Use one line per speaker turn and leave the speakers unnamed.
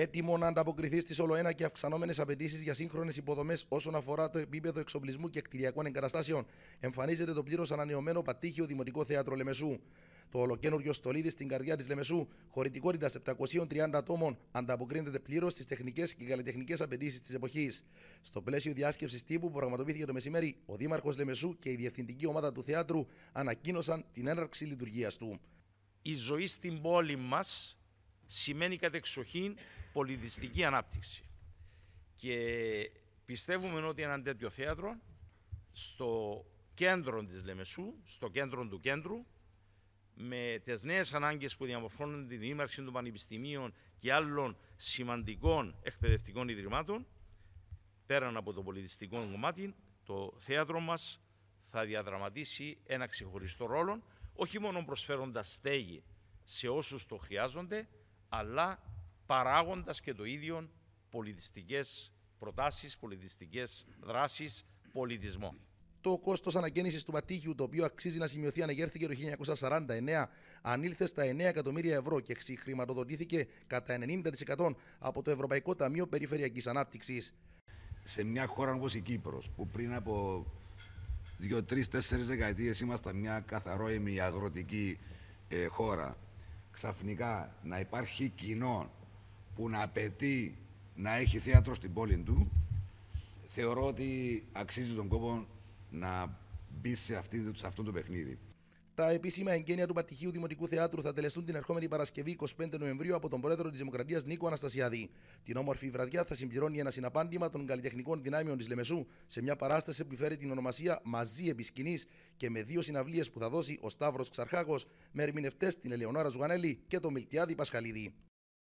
έτοιμο να ανταποκριθεί στις ολοένα και αυξανόμενες απαιτήσεις για σύγχρονες υποδομές όσον αφορά το επίπεδο εξοπλισμού και κτηριακών εγκαταστάσεων. Εμφανίζεται το πλήρως ανανεωμένο πατήχιο Δημοτικό Θέατρο Λεμεσού. Το ολοκένουργιο στολίδι στην καρδιά της Λεμεσού, χωρητικότητας 730 ατόμων, ανταποκρίνεται πλήρως στις τεχνικές και καλλιτεχνικές απαιτήσεις της εποχής. Στο πλαίσιο διάσκεψης τύπου που πραγματοποιήθηκε το μεσημέρι, ο Δήμαρχος Λεμεσού και η διευθυντική ομάδα του θεάτρου ανακοίνωσαν την έναρξη
λειτουργίας του. Η ζωή στην πόλη μας σημαίνει κατεξοχήν πολιτιστική ανάπτυξη. Και πιστεύουμε ότι ένα τέτοιο θέατρο στο κέντρο της Λεμεσού, στο κέντρο του κέντρου, με τις νέες ανάγκες που διαμορφώνουν την Υμάρξη των πανεπιστημίων και άλλων σημαντικών εκπαιδευτικών ιδρυμάτων, πέραν από το πολιτιστικό κομμάτι, το θέατρο μας θα διαδραματίσει ένα ξεχωριστό ρόλο, όχι μόνο προσφέροντας στέγη σε όσους το χρειάζονται, αλλά παράγοντας και το ίδιο πολιτιστικές προτάσεις, πολιτιστικές δράσεις, πολιτισμό.
Το κόστος ανακαίνησης του Ματίχιου, το οποίο αξίζει να σημειωθεί, ανεγέρθηκε το 1949, ανήλθε στα 9 εκατομμύρια ευρώ και χρηματοδοτήθηκε κατά 90% από το Ευρωπαϊκό Ταμείο Περιφερειακής Ανάπτυξης. Σε μια χώρα όπως η Κύπρος, που
πριν από 2-3-4 δεκαετίες ήμασταν μια καθαρόιμη αγροτική ε, χώρα, ξαφνικά να υπάρχει κοινό που να απαιτεί να έχει θέατρο στην πόλη του, θεωρώ ότι
αξίζει τον κόπο να μπει σε, αυτή, σε αυτό το παιχνίδι. Τα επίσημα εγγένεια του Πατυχίου Δημοτικού Θεάτρου θα τελεστούν την ερχόμενη Παρασκευή 25 Νοεμβρίου από τον πρόεδρο της Δημοκρατίας Νίκο Αναστασιάδη. Την όμορφη βραδιά θα συμπληρώνει ένα συναπάντημα των καλλιτεχνικών δυνάμεων της Λεμεσού σε μια παράσταση που φέρει την ονομασία Μαζί Επισκινή και με δύο συναυλίες που θα δώσει ο Σταύρος Ξαρχάκος με ερμηνευτές την Ελεονόρα Ζουγανέλη και τον Μιλτιάδη Πασχαλίδη.